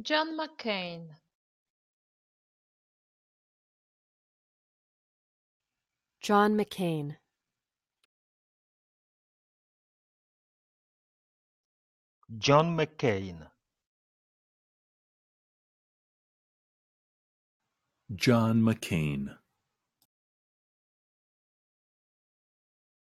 John McCain John McCain John McCain John McCain